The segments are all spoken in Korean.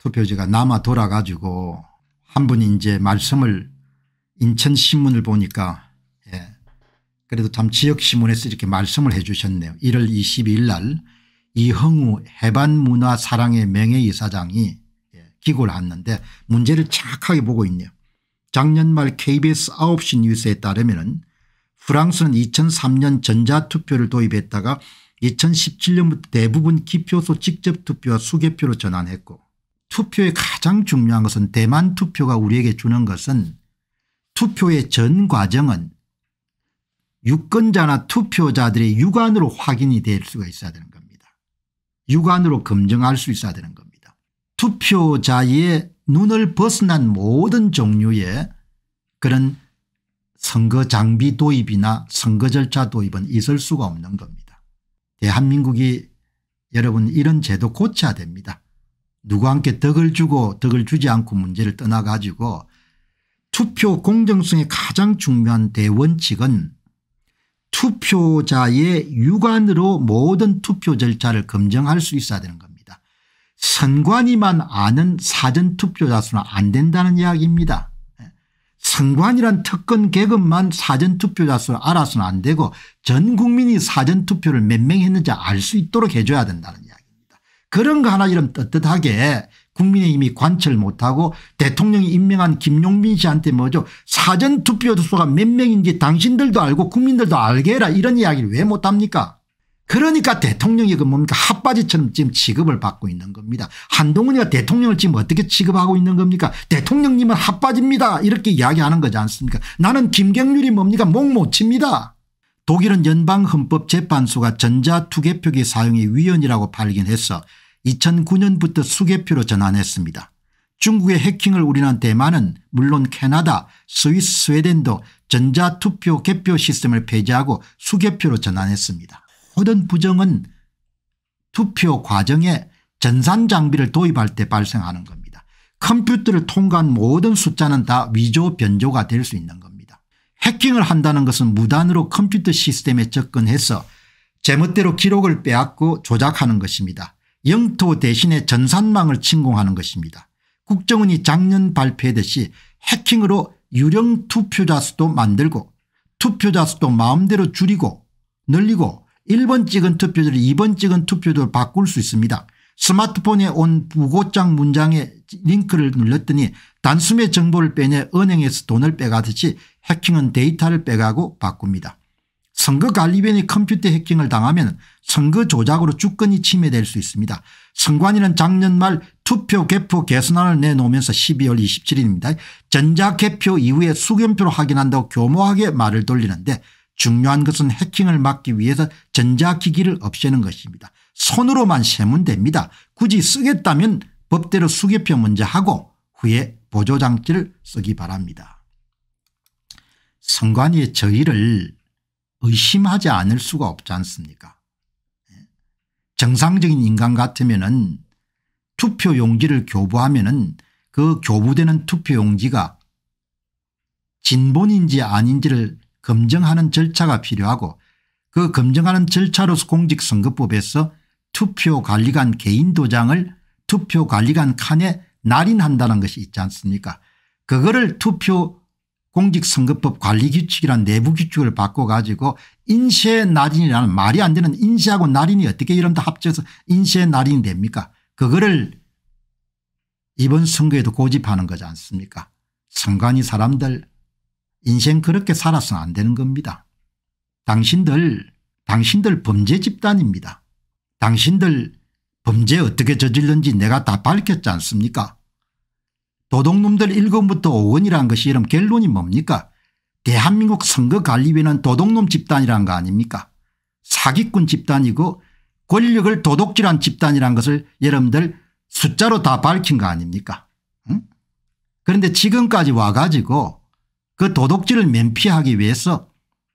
투표지가 남아 돌아가지고 한 분이 이제 말씀을 인천신문을 보니까 예. 그래도 참 지역신문에서 이렇게 말씀을 해 주셨네요. 1월 22일 날 이흥우 해반문화사랑의 명예이사장이 예. 기고를 했는데 문제를 착하게 보고 있네요. 작년 말 KBS 9시 뉴스에 따르면 프랑스는 2003년 전자투표를 도입했다가 2017년부터 대부분 기표소 직접 투표와 수개표로 전환했고 투표의 가장 중요한 것은 대만 투표가 우리에게 주는 것은 투표의 전 과정은 유권자나 투표자들의 육안으로 확인이 될 수가 있어야 되는 겁니다. 육안으로 검증할 수 있어야 되는 겁니다. 투표자의 눈을 벗어난 모든 종류의 그런 선거 장비 도입이나 선거 절차 도입은 있을 수가 없는 겁니다. 대한민국이 여러분 이런 제도 고쳐야 됩니다. 누구한테 덕을 주고 덕을 주지 않고 문제를 떠나가지고 투표 공정성의 가장 중요한 대원칙은 투표자의 육안으로 모든 투표 절차를 검증할 수 있어야 되는 겁니다. 선관위만 아는 사전 투표자 수는 안 된다는 이야기입니다. 예. 선관이란 특권 계급만 사전투표자 수를 알아서는 안 되고 전 국민이 사전투표를 몇 명 했는지 알 수 있도록 해줘야 된다는 이야기. 그런 거 하나 이름 떳떳하게 국민의힘이 관철 못하고 대통령이 임명한 김용민 씨한테 뭐죠 사전투표 수가 몇 명인지 당신들도 알고 국민들도 알게 해라 이런 이야기를 왜 못합니까 그러니까 대통령이 그 뭡니까 핫바지처럼 지금 취급을 받고 있는 겁니다. 한동훈이가 대통령을 지금 어떻게 취급하고 있는 겁니까 대통령님은 핫바지입니다 이렇게 이야기하는 거지 않습니까 나는 김경률이 뭡니까 목 못 칩니다. 독일은 연방헌법재판소가 전자투개표기 사용의 위헌이라고 발견해서 2009년부터 수개표로 전환했습니다. 중국의 해킹을 우리는 대만은 물론 캐나다 스위스 스웨덴도 전자투표 개표 시스템을 폐지하고 수개표로 전환했습니다. 모든 부정은 투표 과정에 전산장비를 도입할 때 발생하는 겁니다. 컴퓨터를 통과한 모든 숫자는 다 위조 변조가 될 수 있는 겁니다. 해킹을 한다는 것은 무단으로 컴퓨터 시스템에 접근해서 제멋대로 기록을 빼앗고 조작하는 것입니다. 영토 대신에 전산망을 침공하는 것입니다. 국정원이 작년 발표했듯이 해킹으로 유령 투표자 수도 만들고 투표자 수도 마음대로 줄이고 늘리고 1번 찍은 투표들을 2번 찍은 투표로 바꿀 수 있습니다. 스마트폰에 온 부고장 문장에 링크를 눌렀더니 단숨에 정보를 빼내 은행에서 돈을 빼가듯이 해킹은 데이터를 빼가고 바꿉니다. 선거관리위원회 컴퓨터 해킹을 당하면 선거 조작으로 주권이 침해될 수 있습니다. 선관위는 작년 말 투표 개표 개선안을 내놓으면서 12월 27일입니다. 전자개표 이후에 수견표로 확인한다고 교모하게 말을 돌리는데 중요한 것은 해킹을 막기 위해서 전자기기를 없애는 것입니다. 손으로만 세면 됩니다. 굳이 쓰겠다면 법대로 수개표 먼저 하고 후에 보조장치를 쓰기 바랍니다. 선관위의 저의를 의심하지 않을 수가 없지 않습니까 예. 정상적인 인간 같으면 은 투표 용지를 교부하면 은그 교부되는 투표 용지가 진본인지 아닌지를 검증하는 절차가 필요하고 그 검증하는 절차로서 공직선거법에서 투표관리관 개인 도장을 투표관리관 칸에 날인한다는 것이 있지 않습니까 그거를 투표 공직선거법 관리규칙이란 내부규칙을 바꿔가지고 인쇄 날인이라는 말이 안 되는 인쇄하고 날인이 어떻게 이런다 합쳐서 인쇄 날인이 됩니까 그거를 이번 선거에도 고집하는 거지 않습니까 선관위 사람들 인생 그렇게 살아서는 안 되는 겁니다. 당신들 당신들 범죄 집단입니다. 당신들 범죄 어떻게 저질렀는지 내가 다 밝혔지 않습니까 도둑놈들 1권부터 5권이라는 것이 이런 결론이 뭡니까 대한민국 선거관리위는 도둑놈 집단이란 거 아닙니까 사기꾼 집단이고 권력을 도둑질한 집단이란 것을 여러분들 숫자로 다 밝힌 거 아닙니까 응? 그런데 지금까지 와가지고 그 도둑질을 면피하기 위해서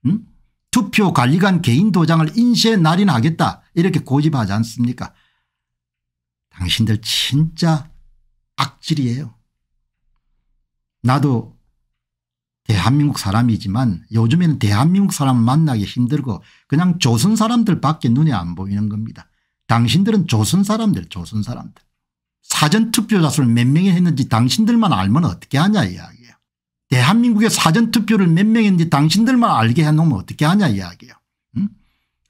응? 투표 관리관 개인 도장을 인쇄 날인하겠다 이렇게 고집하지 않습니까 당신들 진짜 악질이에요. 나도 대한민국 사람이지만 요즘에는 대한민국 사람 만나기 힘들고 그냥 조선 사람들밖에 눈에 안 보이는 겁니다. 당신들은 조선 사람들 조선 사람들. 사전투표자 수를 몇 명이 했는지 당신들만 알면 어떻게 하냐 이야기예요. 대한민국의 사전투표를 몇 명했지 당신들만 알게 해놓으면 어떻게 하냐 이야기예요. 응?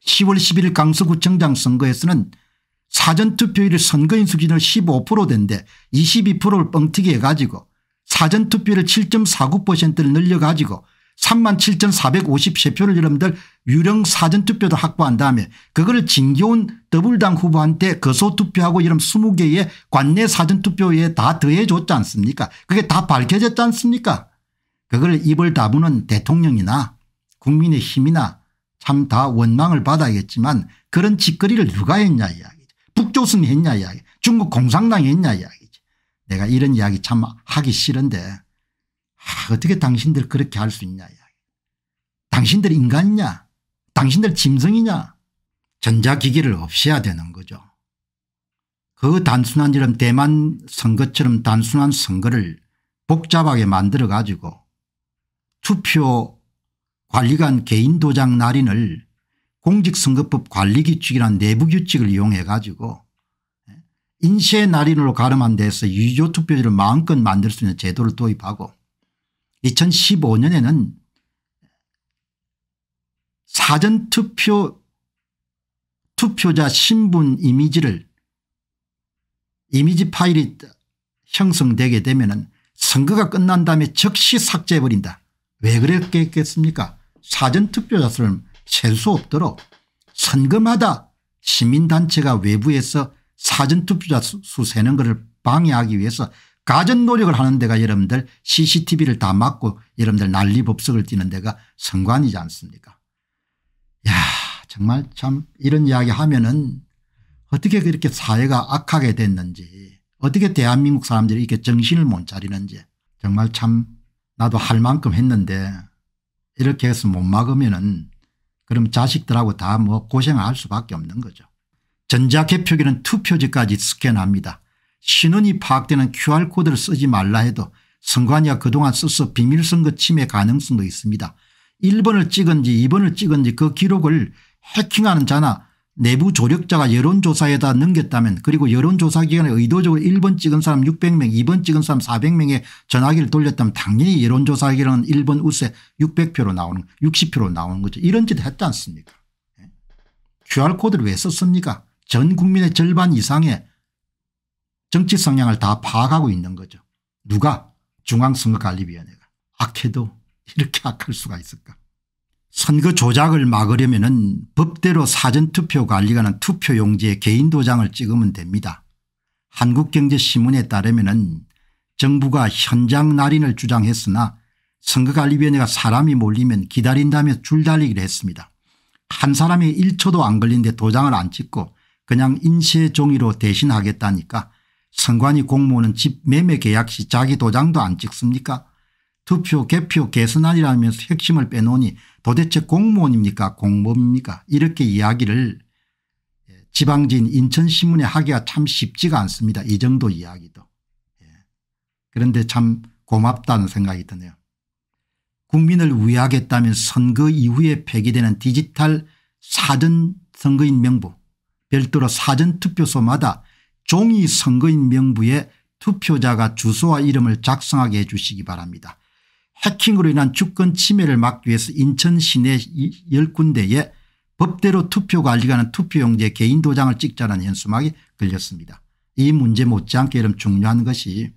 10월 11일 강서구청장 선거에서는 사전투표율이 선거인 수준의 15% 된데 22%를 뻥튀기 해가지고 사전투표율을 7.49%를 늘려가지고 37,453표를 여러분들 유령 사전투표도 확보한 다음에 그걸를 징겨운 더블당 후보한테 거소투표하고 이런 20개의 관내 사전투표에 다 더해줬지 않습니까 그게 다 밝혀졌지 않습니까 그걸 입을 다무는 대통령이나 국민의 힘이나 참 다 원망을 받아야겠지만 그런 짓거리를 누가 했냐 이야 조선 했냐 이야기 중국 공산당 했냐 이야기지 내가 이런 이야기 참 하기 싫은데 아, 어떻게 당신들 그렇게 할 수 있냐 이야기 당신들 인간이냐 당신들 짐승이냐 전자기기를 없애야 되는 거죠 그 단순한 이런 대만 선거처럼 단순한 선거를 복잡하게 만들어 가지고 투표 관리관 개인 도장 날인을 공직선거법 관리규칙이란 내부규칙을 이용해 가지고 인쇄 날인으로 가름한 데서 유효 투표지를 마음껏 만들 수 있는 제도를 도입하고 2015년에는 사전투표 투표자 신분 이미지를 이미지 파일이 형성되게 되면 은 선거가 끝난 다음에 즉시 삭제해버린다. 왜 그랬겠습니까 사전투표자수를 셀수 없도록 선거마다 시민단체가 외부에서 사전투표자 수 세는 것을 방해하기 위해서 가전 노력을 하는 데가 여러분들 cctv를 다 막고 여러분들 난리 법석을 뛰는 데가 선관이지 않습니까 야 정말 참 이런 이야기 하면은 어떻게 그렇게 사회가 악하게 됐는지 어떻게 대한민국 사람들이 이렇게 정신을 못 차리는지 정말 참 나도 할 만큼 했는데 이렇게 해서 못 막으면은 그럼 자식들하고 다 뭐 고생할 수밖에 없는 거죠. 전자개표기는 투표지까지 스캔합니다. 신원이 파악되는 QR코드를 쓰지 말라 해도 선관위가 그동안 써서 비밀선거 침해 가능성도 있습니다. 1번을 찍은지 2번을 찍은지 그 기록을 해킹하는 자나 내부 조력자가 여론조사에다 넘겼다면 그리고 여론조사기관에 의도적으로 1번 찍은 사람 600명 2번 찍은 사람 400명의 전화기를 돌렸다면 당연히 여론조사기관은 1번 우세 600표로 나오는 60표로 나오는 거죠. 이런 짓을 했지 않습니까 QR코드를 예? 왜 썼습니까 전 국민의 절반 이상의 정치 성향을 다 파악하고 있는 거죠. 누가? 중앙선거관리위원회가. 악해도 이렇게 악할 수가 있을까. 선거 조작을 막으려면 은 법대로 사전투표 관리관은 투표용지에 개인 도장을 찍으면 됩니다. 한국경제신문에 따르면 은 정부가 현장 날인을 주장했으나 선거관리위원회가 사람이 몰리면 기다린다며 줄달리기를 했습니다. 한 사람이 1초도 안 걸린데 도장을 안 찍고 그냥 인쇄 종이로 대신하겠다니까 선관위 공무원은 집 매매 계약 시 자기 도장도 안 찍습니까 투표 개표 개선안이라면서 핵심을 빼놓으니 도대체 공무원입니까 공범입니까 이렇게 이야기를 예, 지방진 인천신문에 하기가 참 쉽지가 않습니다 이 정도 이야기도 예. 그런데 참 고맙다는 생각이 드네요. 국민을 위하겠다면 선거 이후에 폐기되는 디지털 사전 선거인 명부 별도로 사전투표소마다 종이 선거인 명부에 투표자가 주소와 이름을 작성하게 해 주시기 바랍니다. 해킹으로 인한 주권 침해를 막기 위해서 인천 시내 10군데에 법대로 투표 관리관는 투표용지에 개인 도장을 찍자는 현수막이 걸렸습니다. 이 문제 못지않게 여러분 중요한 것이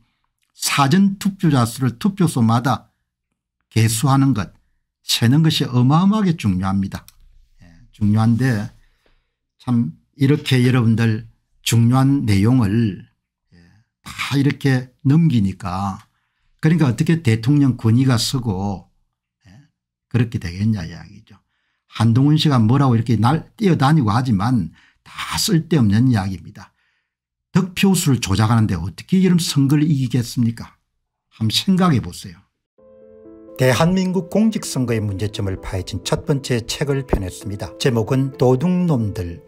사전 투표자 수를 투표소마다 개수하는 것 세는 것이 어마어마하게 중요합니다. 예, 중요한데 참 이렇게 여러분들 중요한 내용을 예, 다 이렇게 넘기니까 그러니까 어떻게 대통령 권위가 쓰고 예, 그렇게 되겠냐 이야기죠. 한동훈 씨가 뭐라고 이렇게 날 뛰어다니고 하지만 다 쓸데없는 이야기입니다. 득표수를 조작하는데 어떻게 이런 선거를 이기겠습니까 한번 생각해 보세요. 대한민국 공직선거의 문제점을 파헤친 첫 번째 책을 펴냈습니다. 제목은 도둑놈들